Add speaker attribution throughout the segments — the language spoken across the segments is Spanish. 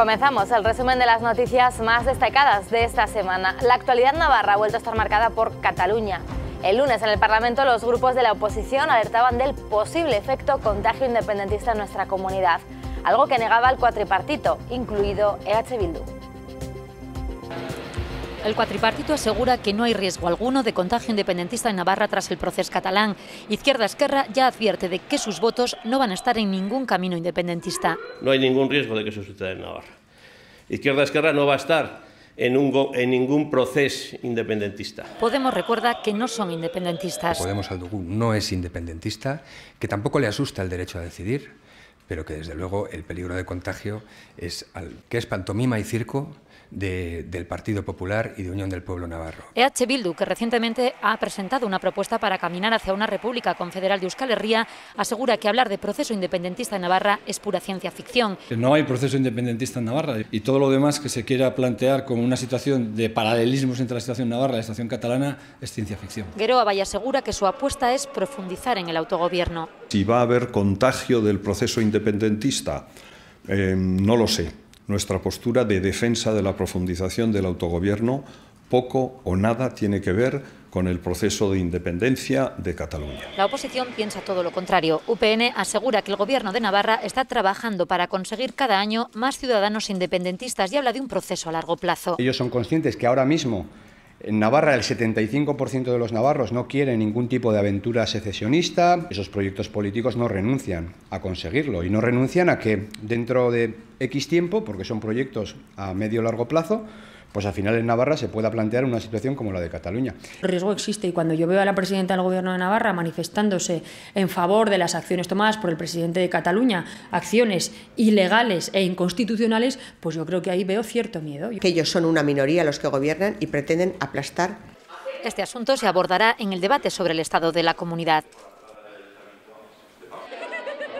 Speaker 1: Comenzamos el resumen de las noticias más destacadas de esta semana. La actualidad navarra ha vuelto a estar marcada por Cataluña. El lunes en el Parlamento los grupos de la oposición alertaban del posible efecto contagio independentista en nuestra comunidad, algo que negaba el cuatripartito, incluido EH Bildu.
Speaker 2: El cuatripartito asegura que no hay riesgo alguno de contagio independentista en Navarra tras el proceso catalán. Izquierda Esquerra ya advierte de que sus votos no van a estar en ningún camino independentista.
Speaker 3: No hay ningún riesgo de que eso suceda en Navarra. Izquierda Esquerra no va a estar en, ningún proceso independentista.
Speaker 2: Podemos recuerda que no son independentistas. Podemos
Speaker 4: Aldugún no es independentista, que tampoco le asusta el derecho a decidir, pero que desde luego el peligro de contagio es que es pantomima y circo del Partido Popular y de Unión del Pueblo Navarro.
Speaker 2: EH Bildu, que recientemente ha presentado una propuesta para caminar hacia una república confederal de Euskal Herria, asegura que hablar de proceso independentista en Navarra es pura ciencia ficción.
Speaker 4: No hay proceso independentista en Navarra y todo lo demás que se quiera plantear como una situación de paralelismos entre la situación navarra y la situación catalana es ciencia ficción.
Speaker 2: Geroa Valle asegura que su apuesta es profundizar en el autogobierno.
Speaker 4: Si va a haber contagio del proceso independentista, eh, no lo sé nuestra postura de defensa de la profundización del autogobierno poco o nada tiene que ver con el proceso de independencia de Cataluña.
Speaker 2: La oposición piensa todo lo contrario. UPN asegura que el gobierno de Navarra está trabajando para conseguir cada año más ciudadanos independentistas y habla de un proceso a largo plazo.
Speaker 4: Ellos son conscientes que ahora mismo en Navarra el 75% de los navarros no quiere ningún tipo de aventura secesionista. Esos proyectos políticos no renuncian a conseguirlo y no renuncian a que dentro de X tiempo, porque son proyectos a medio largo plazo, pues al final en Navarra se pueda plantear una situación como la de Cataluña.
Speaker 5: El riesgo existe y cuando yo veo a la presidenta del Gobierno de Navarra manifestándose en favor de las acciones tomadas por el presidente de Cataluña, acciones ilegales e inconstitucionales, pues yo creo que ahí veo cierto miedo. Que ellos son una minoría los que gobiernan y pretenden aplastar.
Speaker 2: Este asunto se abordará en el debate sobre el estado de la comunidad.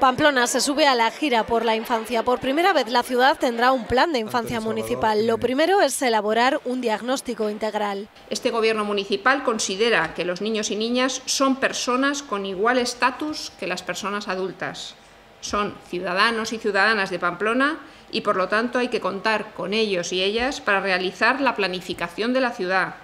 Speaker 6: Pamplona se sube a la gira por la infancia. Por primera vez la ciudad tendrá un plan de infancia municipal. Lo primero es elaborar un diagnóstico integral.
Speaker 7: Este gobierno municipal considera que los niños y niñas son personas con igual estatus que las personas adultas. Son ciudadanos y ciudadanas de Pamplona y por lo tanto hay que contar con ellos y ellas para realizar la planificación de la ciudad.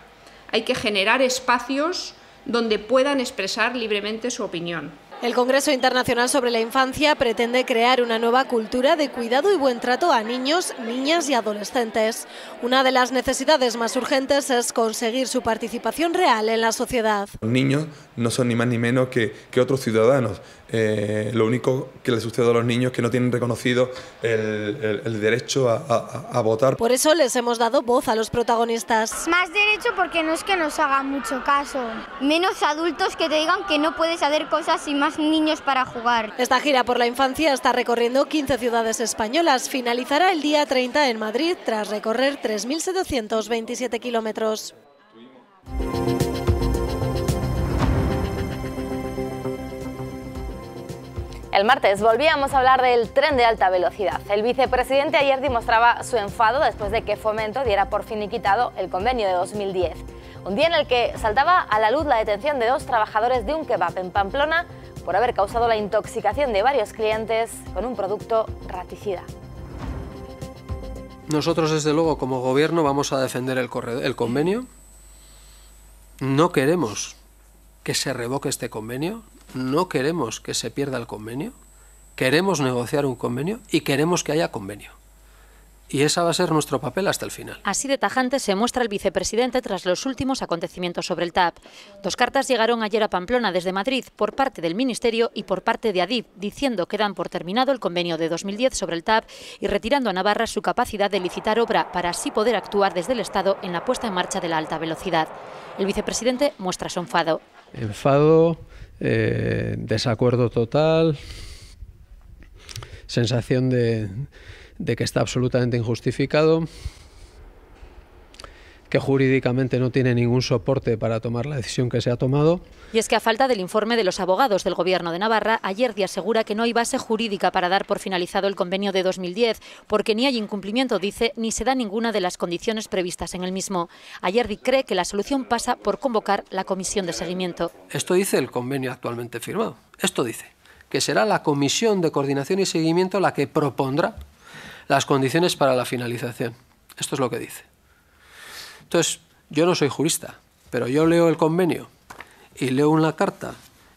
Speaker 7: Hay que generar espacios donde puedan expresar libremente su opinión. El Congreso
Speaker 6: Internacional sobre la Infancia pretende crear una nueva cultura de cuidado y buen trato a niños, niñas y adolescentes. Una de las necesidades más urgentes es conseguir su participación real en la sociedad.
Speaker 8: Los niños no son ni más ni menos que, que otros ciudadanos. Eh, lo único que les sucede a los niños es que no tienen reconocido el, derecho a,
Speaker 6: a, votar. Por eso les hemos dado voz a los protagonistas. Más derecho porque no es que nos hagan mucho caso. Menos adultos que te digan que no puedes hacer cosas y más niños para jugar. Esta gira por la infancia está recorriendo 15 ciudades españolas. Finalizará el día 30 en Madrid tras recorrer 3.727 kilómetros.
Speaker 1: El martes volvíamos a hablar del tren de alta velocidad. El vicepresidente ayer demostraba su enfado después de que Fomento diera por fin y quitado el convenio de 2010. Un día en el que saltaba a la luz la detención de dos trabajadores de un kebab en Pamplona por haber causado la intoxicación de varios clientes con un producto raticida.
Speaker 8: Nosotros, desde luego, como gobierno, vamos a defender el, el convenio. No queremos que se revoque este convenio, no queremos que se pierda el convenio, queremos negociar un convenio y queremos que haya convenio. Y esa va a ser nuestro papel hasta el final.
Speaker 2: Así de tajante se muestra el vicepresidente tras los últimos acontecimientos sobre el TAP. Dos cartas llegaron ayer a Pamplona desde Madrid por parte del Ministerio y por parte de Adib, diciendo que dan por terminado el convenio de 2010 sobre el TAP y retirando a Navarra su capacidad de licitar obra para así poder actuar desde el Estado en la puesta en marcha de la alta velocidad. El vicepresidente muestra su enfado.
Speaker 8: Enfado, eh, desacuerdo total, sensación de de que está absolutamente injustificado, que jurídicamente no tiene ningún soporte para tomar la decisión que se ha tomado.
Speaker 2: Y es que a falta del informe de los abogados del Gobierno de Navarra, ayer asegura que no hay base jurídica para dar por finalizado el convenio de 2010, porque ni hay incumplimiento, dice, ni se da ninguna de las condiciones previstas en el mismo. Ayerdi cree que la solución pasa por convocar la comisión de seguimiento.
Speaker 8: Esto dice el convenio actualmente firmado. Esto dice que será la comisión de coordinación y seguimiento la que propondrá las condiciones para la finalización. Esto es lo que dice. Entonces, yo no soy jurista, pero yo leo el convenio y leo una carta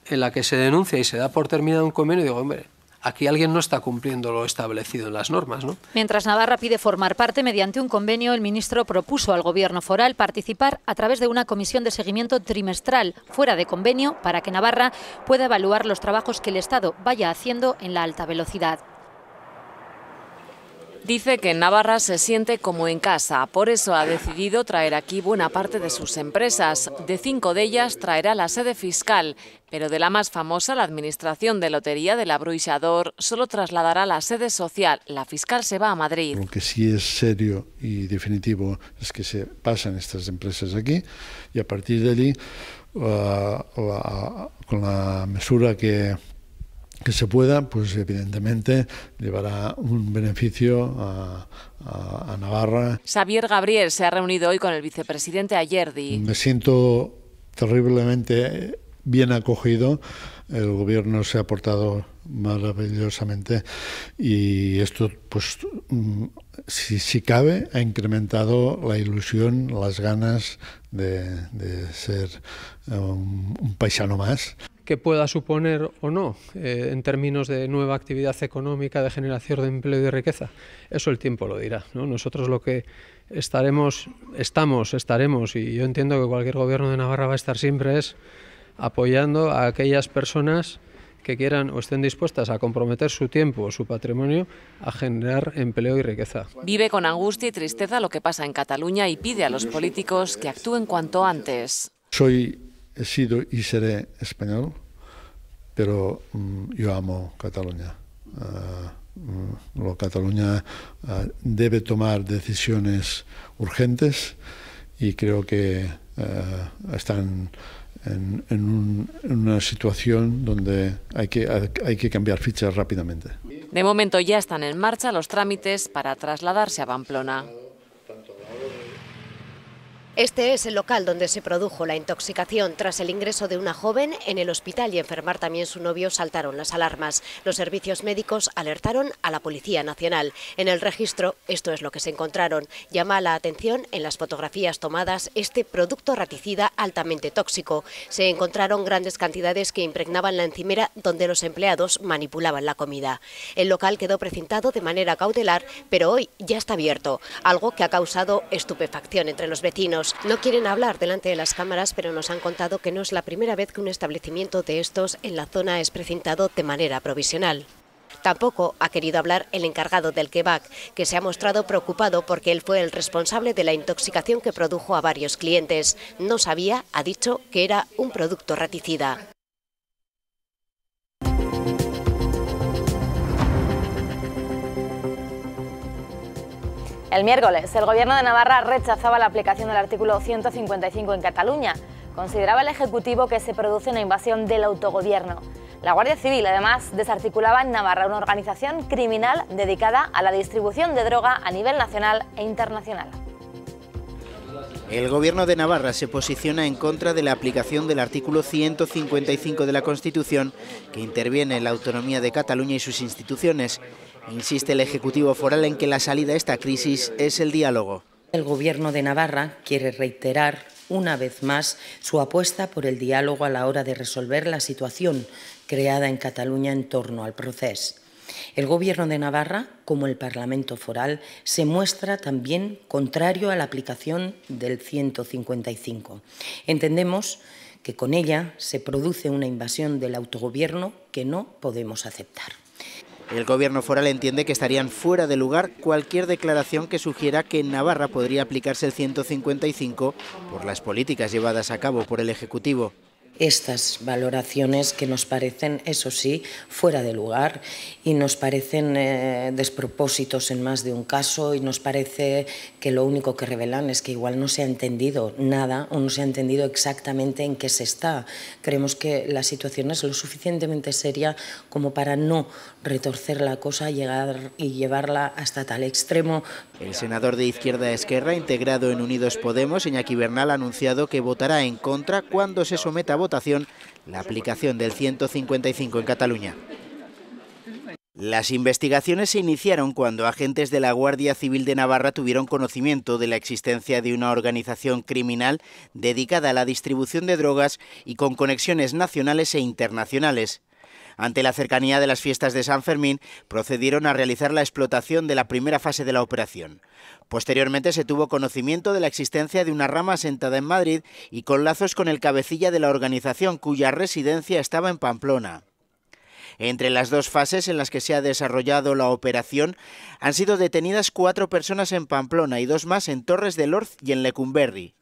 Speaker 8: en la que se denuncia y se da por terminado un convenio y digo, hombre, aquí alguien no está cumpliendo lo establecido en las normas.
Speaker 2: Mientras Navarra pide formar parte mediante un convenio, el ministro propuso al Gobierno foral participar a través de una comisión de seguimiento trimestral fuera de convenio para que Navarra pueda evaluar los trabajos que el Estado vaya haciendo en la alta velocidad.
Speaker 7: Dice que en Navarra se siente como en casa, por eso ha decidido traer aquí buena parte de sus empresas. De cinco de ellas traerá la sede fiscal, pero de la más famosa, la Administración de Lotería de la Bruixador, solo trasladará la sede social. La fiscal se va a Madrid.
Speaker 3: Lo que sí es serio y definitivo es que se pasan estas empresas aquí y a partir de allí, uh, uh, con la mesura que que se pueda, pues evidentemente llevará un beneficio a, Navarra.
Speaker 7: Xavier Gabriel se ha reunido hoy con el vicepresidente Ayerdi.
Speaker 3: Me siento terriblemente bien acogido. El gobierno se ha portado maravillosamente y esto, pues, si, cabe, ha incrementado la ilusión, las ganas de, ser eh, un paisano más
Speaker 8: que pueda suponer o no eh, en términos de nueva actividad económica, de generación de empleo y riqueza. Eso el tiempo lo dirá. Nosotros lo que estaremos, estamos, estaremos, y yo entiendo que cualquier gobierno de Navarra va a estar siempre es apoyando a aquellas personas que quieran o estén dispuestas a comprometer su tiempo o su patrimonio a generar empleo y riqueza.
Speaker 7: Vive con angustia y tristeza lo que pasa en Cataluña y pide a los políticos que actúen cuanto antes.
Speaker 3: Soy he sido y seré español, pero mm, yo amo Cataluña. Ah, mm, lo Cataluña ah, debe tomar decisiones urgentes y creo que ah, están en, una situación donde hay que, hay que cambiar fichas rápidamente.
Speaker 7: De momento ya están en marcha los trámites para trasladarse a Pamplona. Este es el local donde se produjo
Speaker 9: la intoxicación. Tras el ingreso de una joven en el hospital y enfermar también su novio, saltaron las alarmas. Los servicios médicos alertaron a la Policía Nacional. En el registro, esto es lo que se encontraron. Llama la atención en las fotografías tomadas este producto raticida altamente tóxico. Se encontraron grandes cantidades que impregnaban la encimera donde los empleados manipulaban la comida. El local quedó precintado de manera cautelar, pero hoy ya está abierto, algo que ha causado estupefacción entre los vecinos. No quieren hablar delante de las cámaras, pero nos han contado que no es la primera vez que un establecimiento de estos en la zona es precintado de manera provisional. Tampoco ha querido hablar el encargado del kebab, que se ha mostrado preocupado porque él fue el responsable de la intoxicación que produjo a varios clientes. No sabía, ha dicho, que era un producto raticida.
Speaker 1: El miércoles, el Gobierno de Navarra rechazaba la aplicación del artículo 155 en Cataluña. Consideraba el Ejecutivo que se produce una invasión del autogobierno. La Guardia Civil, además, desarticulaba en Navarra una organización criminal dedicada a la distribución de droga a nivel nacional e internacional.
Speaker 10: El Gobierno de Navarra se posiciona en contra de la aplicación del artículo 155 de la Constitución, que interviene en la autonomía de Cataluña y sus instituciones. Insiste el Ejecutivo Foral en que la salida a esta crisis es el diálogo.
Speaker 11: El Gobierno de Navarra quiere reiterar una vez más su apuesta por el diálogo a la hora de resolver la situación creada en Cataluña en torno al proceso. El Gobierno de Navarra, como el Parlamento foral, se muestra también contrario a la aplicación del 155. Entendemos que con ella se produce una invasión del autogobierno que no
Speaker 10: podemos aceptar. El gobierno foral entiende que estarían fuera de lugar cualquier declaración que sugiera que en Navarra podría aplicarse el 155 por las políticas llevadas a cabo por el Ejecutivo
Speaker 11: estas valoraciones que nos parecen, eso sí, fuera de lugar y nos parecen eh, despropósitos en más de un caso y nos parece que lo único que revelan es que igual no se ha entendido nada o no se ha entendido exactamente en qué se está. Creemos que la situación es lo suficientemente seria como para no retorcer la cosa llegar y llevarla hasta tal extremo.
Speaker 10: El senador de Izquierda Esquerra, integrado en Unidos Podemos, Iñaki Bernal, ha anunciado que votará en contra cuando se someta a voto la aplicación del 155 en Cataluña. Las investigaciones se iniciaron cuando agentes de la Guardia Civil de Navarra tuvieron conocimiento de la existencia de una organización criminal dedicada a la distribución de drogas y con conexiones nacionales e internacionales. Ante la cercanía de las fiestas de San Fermín, procedieron a realizar la explotación de la primera fase de la operación. Posteriormente se tuvo conocimiento de la existencia de una rama sentada en Madrid y con lazos con el cabecilla de la organización cuya residencia estaba en Pamplona. Entre las dos fases en las que se ha desarrollado la operación han sido detenidas cuatro personas en Pamplona y dos más en Torres del Orz y en Lecumberri.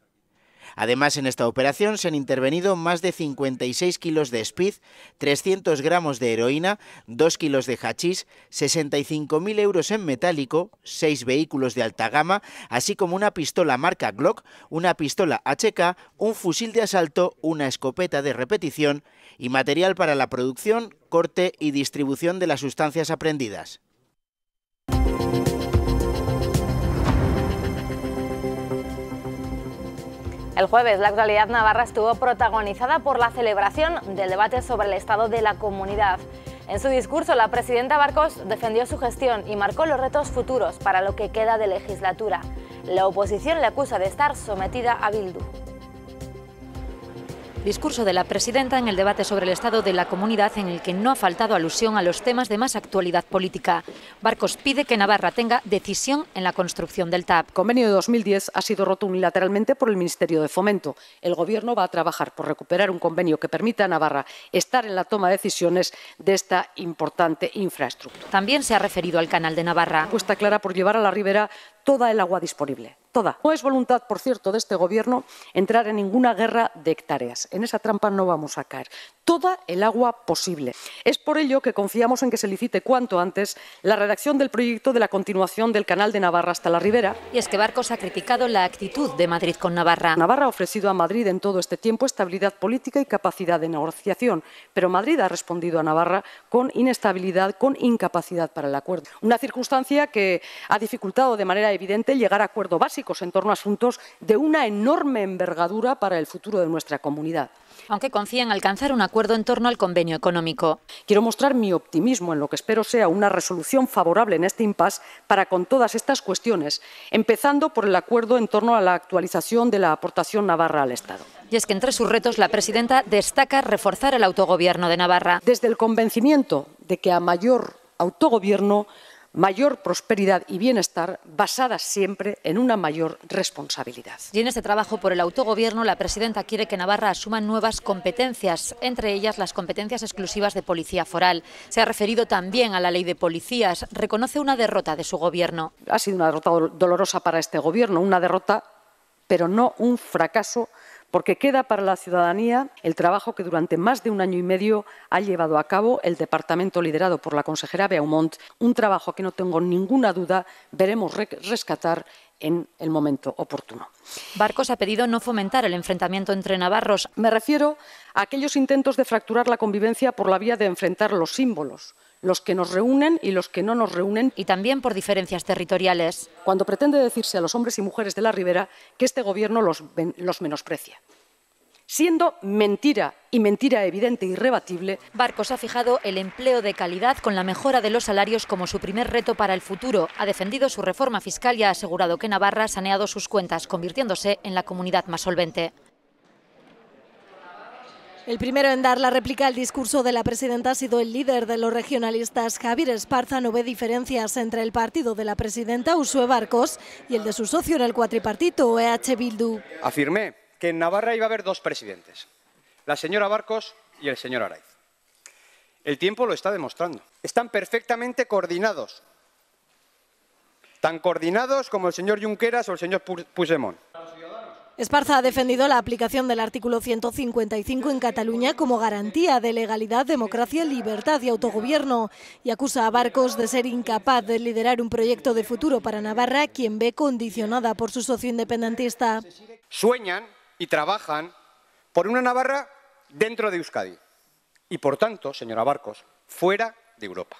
Speaker 10: Además, en esta operación se han intervenido más de 56 kilos de speed, 300 gramos de heroína, 2 kilos de hachís, 65.000 euros en metálico, 6 vehículos de alta gama, así como una pistola marca Glock, una pistola HK, un fusil de asalto, una escopeta de repetición y material para la producción, corte y distribución de las sustancias aprendidas.
Speaker 1: El jueves la actualidad navarra estuvo protagonizada por la celebración del debate sobre el estado de la comunidad. En su discurso, la presidenta Barcos defendió su gestión y marcó los retos futuros para lo que queda de legislatura. La oposición le acusa de estar sometida a Bildu.
Speaker 2: Discurso de la presidenta en el debate sobre el estado de la comunidad en el que no ha faltado alusión a los temas de más actualidad política. Barcos pide que Navarra tenga decisión en la
Speaker 5: construcción del TAP. convenio de 2010 ha sido roto unilateralmente por el Ministerio de Fomento. El Gobierno va a trabajar por recuperar un convenio que permita a Navarra estar en la toma de decisiones de esta importante infraestructura. También se ha referido al Canal de Navarra. Puesta clara por llevar a la ribera toda el agua disponible toda. No es voluntad, por cierto, de este Gobierno entrar en ninguna guerra de hectáreas. En esa trampa no vamos a caer toda el agua posible. Es por ello que confiamos en que se licite cuanto antes la redacción del proyecto de la continuación del canal de Navarra hasta la Ribera. Y es que Barcos ha criticado la actitud de Madrid con Navarra. Navarra ha ofrecido a Madrid en todo este tiempo estabilidad política y capacidad de negociación, pero Madrid ha respondido a Navarra con inestabilidad, con incapacidad para el acuerdo. Una circunstancia que ha dificultado de manera evidente llegar a acuerdos básicos en torno a asuntos de una enorme envergadura para el futuro de nuestra comunidad. Aunque en alcanzar un acuerdo acuerdo en torno al convenio económico. Quiero mostrar mi optimismo en lo que espero sea una resolución favorable en este impasse para con todas estas cuestiones, empezando por el acuerdo en torno a la actualización de la aportación navarra al Estado. Y es que entre sus retos la presidenta destaca reforzar el autogobierno de Navarra. Desde el convencimiento de que a mayor autogobierno, mayor prosperidad y bienestar basadas siempre en una mayor responsabilidad.
Speaker 2: Y en este trabajo por el autogobierno, la presidenta quiere que Navarra asuma nuevas competencias, entre ellas las competencias exclusivas de policía foral. Se
Speaker 5: ha referido también a la ley de policías. Reconoce una derrota de su gobierno. Ha sido una derrota dolorosa para este gobierno, una derrota, pero no un fracaso porque queda para la ciudadanía el trabajo que durante más de un año y medio ha llevado a cabo el departamento liderado por la consejera Beaumont, un trabajo que no tengo ninguna duda veremos rescatar en el momento oportuno. Barcos ha pedido no fomentar el enfrentamiento entre navarros. Me refiero a aquellos intentos de fracturar la convivencia por la vía de enfrentar los símbolos, los que nos reúnen y los que no nos reúnen. Y también por diferencias territoriales. Cuando pretende decirse a los hombres y mujeres de la Ribera que este gobierno los, menosprecia siendo mentira y mentira evidente e irrebatible. Barcos ha fijado el empleo de
Speaker 2: calidad con la mejora de los salarios como su primer reto para el futuro. Ha defendido su reforma fiscal y ha asegurado que Navarra ha saneado sus cuentas, convirtiéndose en la comunidad más solvente.
Speaker 6: El primero en dar la réplica al discurso de la presidenta ha sido el líder de los regionalistas, Javier Esparza. No ve diferencias entre el partido de la presidenta, Usue Barcos, y el de su socio en el cuatripartito, EH Bildu.
Speaker 4: Afirmé que en Navarra iba a haber dos presidentes, la señora Barcos y el señor Araiz. El tiempo lo está demostrando. Están perfectamente coordinados. Tan coordinados como el señor Junqueras o el señor Puigdemont.
Speaker 6: Esparza ha defendido la aplicación del artículo 155 en Cataluña como garantía de legalidad, democracia, libertad y autogobierno y acusa a Barcos de ser incapaz de liderar un proyecto de futuro para Navarra, quien ve condicionada por su socio independentista.
Speaker 4: Sueñan y trabajan por una Navarra dentro de Euskadi y, por tanto, señora Barcos, fuera de Europa.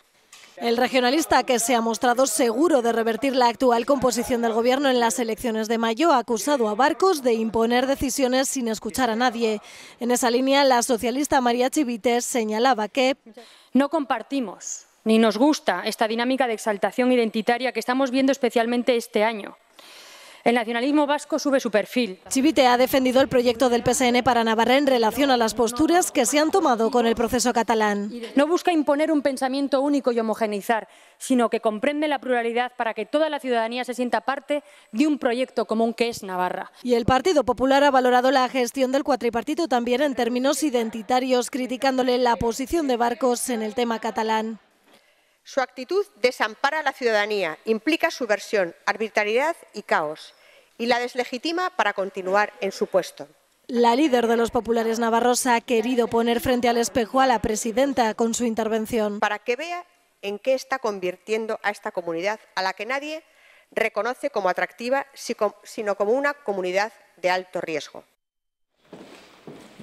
Speaker 6: El regionalista, que se ha mostrado seguro de revertir la actual composición del gobierno en las elecciones de mayo, ha acusado a Barcos de imponer decisiones sin escuchar a nadie. En esa línea, la socialista María Chivites señalaba que no compartimos
Speaker 5: ni nos gusta esta dinámica de exaltación identitaria que estamos viendo especialmente este año el nacionalismo vasco sube su perfil. Chivite ha defendido el proyecto del PSN para
Speaker 6: Navarra en relación a las posturas que se han tomado con el proceso catalán. No busca imponer un
Speaker 5: pensamiento único y homogeneizar, sino que comprende la pluralidad para que toda la ciudadanía se sienta parte de un proyecto común que es Navarra. Y el Partido Popular ha valorado la gestión del
Speaker 6: cuatripartito también en términos identitarios, criticándole la posición de Barcos en el tema catalán.
Speaker 5: Su actitud desampara a la ciudadanía, implica subversión, arbitrariedad y caos y la deslegitima para continuar en su puesto. La líder de
Speaker 6: los populares navarrosa... ha querido poner frente al espejo a la presidenta con su intervención. Para
Speaker 5: que vea en qué está convirtiendo a esta comunidad, a la que nadie reconoce como atractiva, sino como una comunidad de alto riesgo.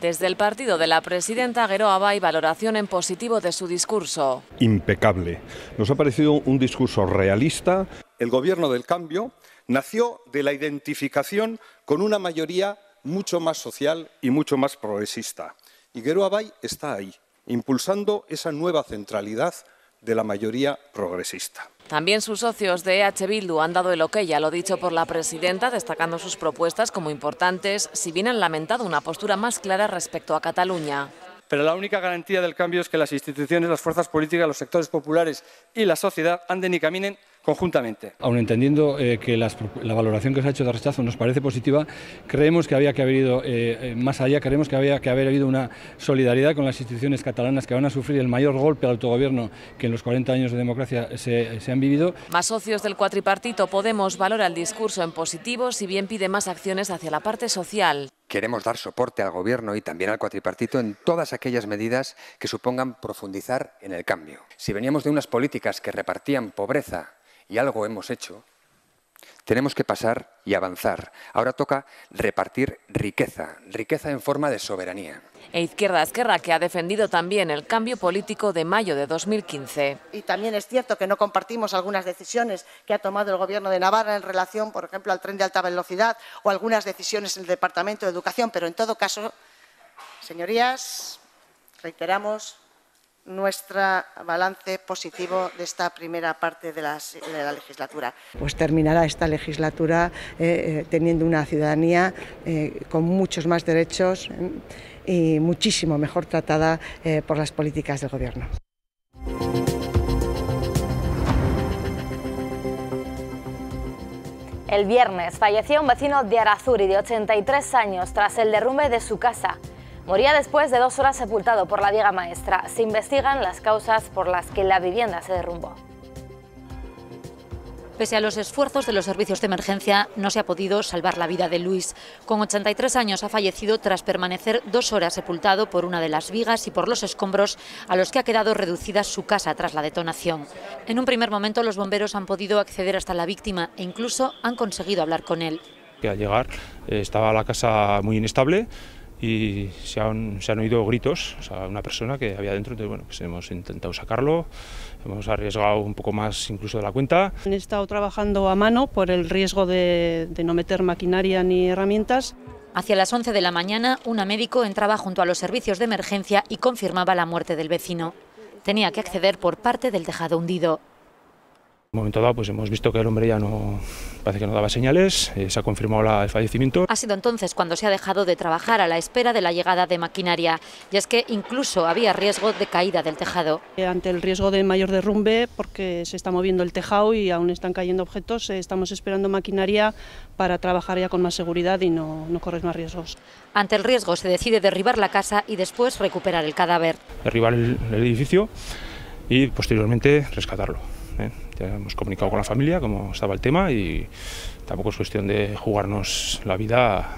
Speaker 7: Desde el partido de la presidenta Geroa hay valoración en positivo de su discurso.
Speaker 4: Impecable. Nos ha parecido un discurso realista. El gobierno del cambio Nació de la identificación con una mayoría mucho más social y mucho más progresista. Y Bay está ahí, impulsando esa nueva centralidad de la mayoría progresista.
Speaker 7: También sus socios de EH Bildu han dado el ok ya lo dicho por la presidenta, destacando sus propuestas como importantes, si bien han lamentado una postura más clara respecto a Cataluña.
Speaker 4: Pero la única garantía del cambio es que las instituciones, las fuerzas políticas, los sectores populares y la sociedad anden y caminen conjuntamente. Aun entendiendo eh, que la valoración que se ha hecho de rechazo nos parece positiva, creemos que había que haber ido eh, eh, más allá, creemos que había que haber habido una solidaridad con las instituciones catalanas que van a sufrir el mayor golpe al autogobierno que en los 40 años de democracia se, se han vivido.
Speaker 7: Más socios del cuatripartito Podemos valora el discurso en positivo, si bien pide más acciones hacia la parte social.
Speaker 4: Queremos dar soporte al Gobierno y también al cuatripartito en todas aquellas medidas que supongan profundizar en el cambio. Si veníamos de unas políticas que repartían pobreza y algo hemos hecho, tenemos que pasar y avanzar. Ahora toca repartir riqueza, riqueza en forma de soberanía.
Speaker 7: E Izquierda izquierda que ha defendido también el cambio político de mayo de 2015. Y también es cierto que no compartimos algunas decisiones que ha tomado el Gobierno de Navarra en relación,
Speaker 5: por ejemplo, al tren de alta velocidad o algunas decisiones en el Departamento de Educación, pero en todo caso, señorías, reiteramos nuestro balance positivo de esta primera parte de, la legislatura. Pues terminará esta legislatura eh, eh, teniendo una ciudadanía eh, con muchos más derechos y muchísimo mejor tratada por las políticas del Gobierno.
Speaker 1: El viernes falleció un vecino de Arazuri de 83 años tras el derrumbe de su casa. Moría después de dos horas sepultado por la viga maestra. Se investigan las causas por las que la vivienda se derrumbó.
Speaker 2: Pese a los esfuerzos de los servicios de emergencia, no se ha podido salvar la vida de Luis. Con 83 años ha fallecido tras permanecer dos horas sepultado por una de las vigas y por los escombros a los que ha quedado reducida su casa tras la detonación. En un primer momento los bomberos han podido acceder hasta la víctima e incluso han conseguido hablar con él.
Speaker 5: Al llegar eh, estaba la casa muy inestable, y se han, se han oído gritos, o sea, una persona que había dentro, entonces bueno, pues hemos intentado sacarlo, hemos arriesgado un poco más incluso de la cuenta. Han estado trabajando a mano por el riesgo de, de no meter maquinaria ni herramientas. Hacia las 11 de la mañana, una médico
Speaker 2: entraba junto a los servicios de emergencia y confirmaba la muerte del vecino. Tenía que acceder por parte del tejado hundido
Speaker 5: un momento dado pues hemos visto que el hombre ya no parece que no daba señales, eh, se ha confirmado el fallecimiento.
Speaker 2: Ha sido entonces cuando se ha dejado de trabajar a la espera de la
Speaker 5: llegada de maquinaria y es que incluso había riesgo de caída del tejado. Eh, ante el riesgo de mayor derrumbe porque se está moviendo el tejado y aún están cayendo objetos, eh, estamos esperando maquinaria para trabajar ya con más seguridad y no, no correr más riesgos. Ante el riesgo se decide derribar la casa y después recuperar el cadáver. Derribar el edificio y posteriormente rescatarlo hemos comunicado con la familia cómo estaba el tema y tampoco es cuestión de jugarnos la vida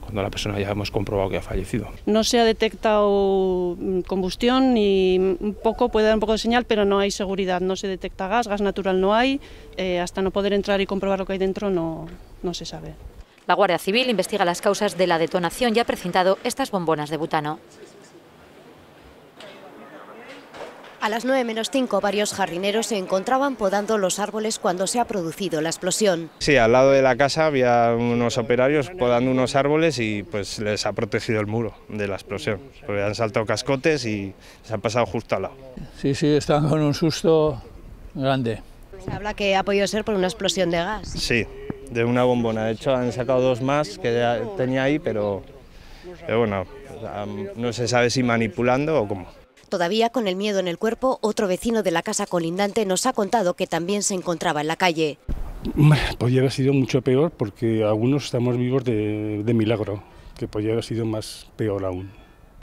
Speaker 5: cuando la persona ya hemos comprobado que ha fallecido. No se ha detectado mm, combustión y un poco puede dar un poco de señal, pero no hay seguridad, no se detecta gas, gas natural no hay, eh, hasta no poder entrar y comprobar lo que hay dentro no, no se sabe. La Guardia Civil investiga las causas de la detonación y ha precintado estas
Speaker 9: bombonas de butano. A las 9 menos 5 varios jardineros se encontraban podando los árboles cuando se ha producido la explosión.
Speaker 4: Sí, al lado de la casa había unos operarios podando unos árboles y pues les ha protegido el muro de la explosión. Porque han saltado cascotes y se han pasado justo al lado.
Speaker 3: Sí, sí, están con un susto grande.
Speaker 9: Se habla que ha podido ser por una explosión de gas.
Speaker 3: Sí,
Speaker 4: de una bombona. De hecho han sacado dos más que tenía ahí, pero, pero bueno, pues, no se sabe si manipulando o cómo.
Speaker 9: Todavía con el miedo en el cuerpo, otro vecino de la casa colindante nos ha contado que también se encontraba en la calle.
Speaker 3: Podría haber sido mucho peor porque algunos estamos vivos de, milagro, que podría haber sido más peor aún.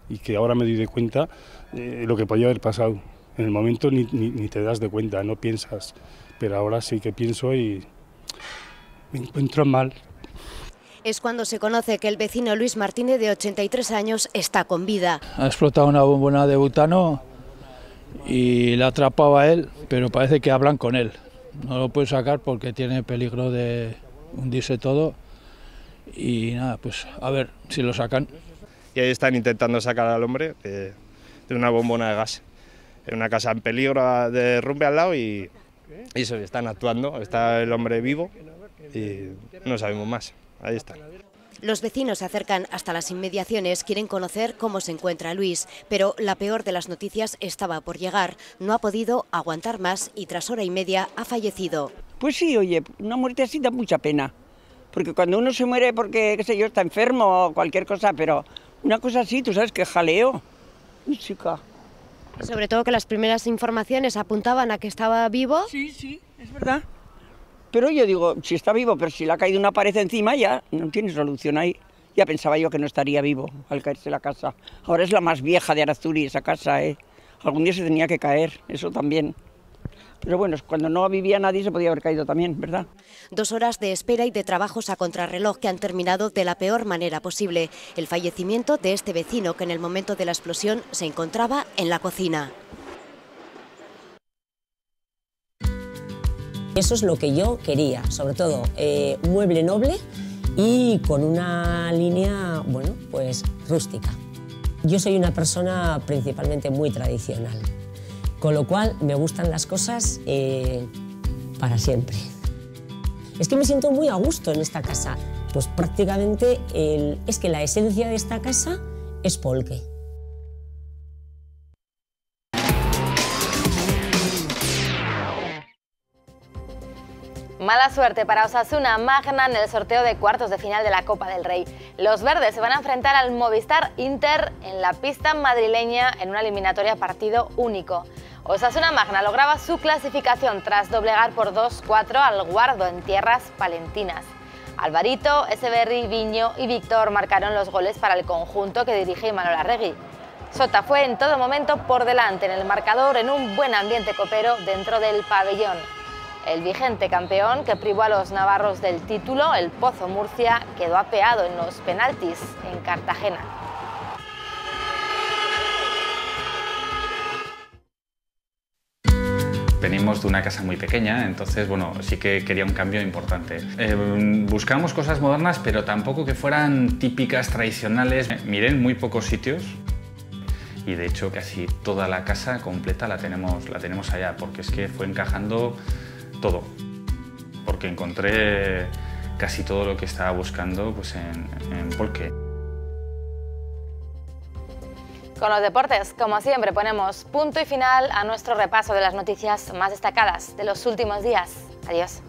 Speaker 3: Y que ahora me doy de cuenta lo que podía haber pasado. En el momento ni te das de cuenta, no piensas, pero ahora sí que pienso y me encuentro mal,
Speaker 9: es cuando se conoce que el vecino Luis Martínez, de 83 años, está con vida.
Speaker 3: Ha explotado una bombona de butano y la atrapaba él, pero parece que hablan con él. No lo puede sacar porque tiene peligro de hundirse todo. Y nada, pues a ver si lo sacan. Y ahí
Speaker 4: están intentando sacar al hombre de, una bombona de gas. En una casa en peligro de rumbe al lado y, y eso, están actuando. Está el hombre vivo y no sabemos más. Ahí está.
Speaker 9: Los vecinos se acercan hasta las inmediaciones, quieren conocer cómo se encuentra Luis, pero la peor de las noticias estaba por llegar. No ha podido aguantar más y tras hora y media ha fallecido. Pues sí, oye, una muerte así da mucha pena, porque cuando uno se muere porque, qué sé yo, está enfermo o cualquier cosa, pero una
Speaker 4: cosa así, tú sabes que jaleo, chica.
Speaker 9: Sobre todo que las primeras informaciones apuntaban a que estaba vivo. Sí, sí, es verdad.
Speaker 4: Pero yo digo, si está vivo, pero si le ha caído una pared encima, ya no tiene solución ahí. Ya pensaba yo que no estaría vivo al caerse la casa. Ahora es la más vieja de Arazuri esa casa, ¿eh? Algún día se tenía que caer, eso también.
Speaker 9: Pero bueno, cuando no vivía nadie se podía haber caído también, ¿verdad? Dos horas de espera y de trabajos a contrarreloj que han terminado de la peor manera posible. El fallecimiento de este vecino que en el momento de la explosión se encontraba en la cocina.
Speaker 11: Eso es lo que yo quería, sobre todo eh, mueble noble y con una línea, bueno, pues rústica. Yo soy una persona principalmente muy tradicional, con lo cual me gustan las cosas eh, para siempre. Es que me siento muy a gusto en esta casa, pues prácticamente es que la esencia de esta casa es polque.
Speaker 1: mala suerte para Osasuna Magna en el sorteo de cuartos de final de la Copa del Rey. Los verdes se van a enfrentar al Movistar Inter en la pista madrileña en una eliminatoria partido único. Osasuna Magna lograba su clasificación tras doblegar por 2-4 al Guardo en tierras palentinas. Alvarito, Eseberry, Viño y Víctor marcaron los goles para el conjunto que dirige Manuel Arregui. Sota fue en todo momento por delante en el marcador en un buen ambiente copero dentro del pabellón. El vigente campeón que privó a los navarros del título, el Pozo Murcia, quedó apeado en los penaltis en Cartagena. venimos de una casa muy pequeña, entonces, bueno, sí que quería un cambio importante. Eh, buscamos cosas modernas, pero tampoco que fueran típicas, tradicionales. Eh, miré muy pocos sitios y de hecho casi toda la casa completa la tenemos, la tenemos
Speaker 3: allá, porque es que fue encajando todo, porque encontré casi todo lo que estaba buscando pues, en, en Polke.
Speaker 1: Con los deportes, como siempre, ponemos punto y final a nuestro repaso de las noticias más destacadas de los últimos días. Adiós.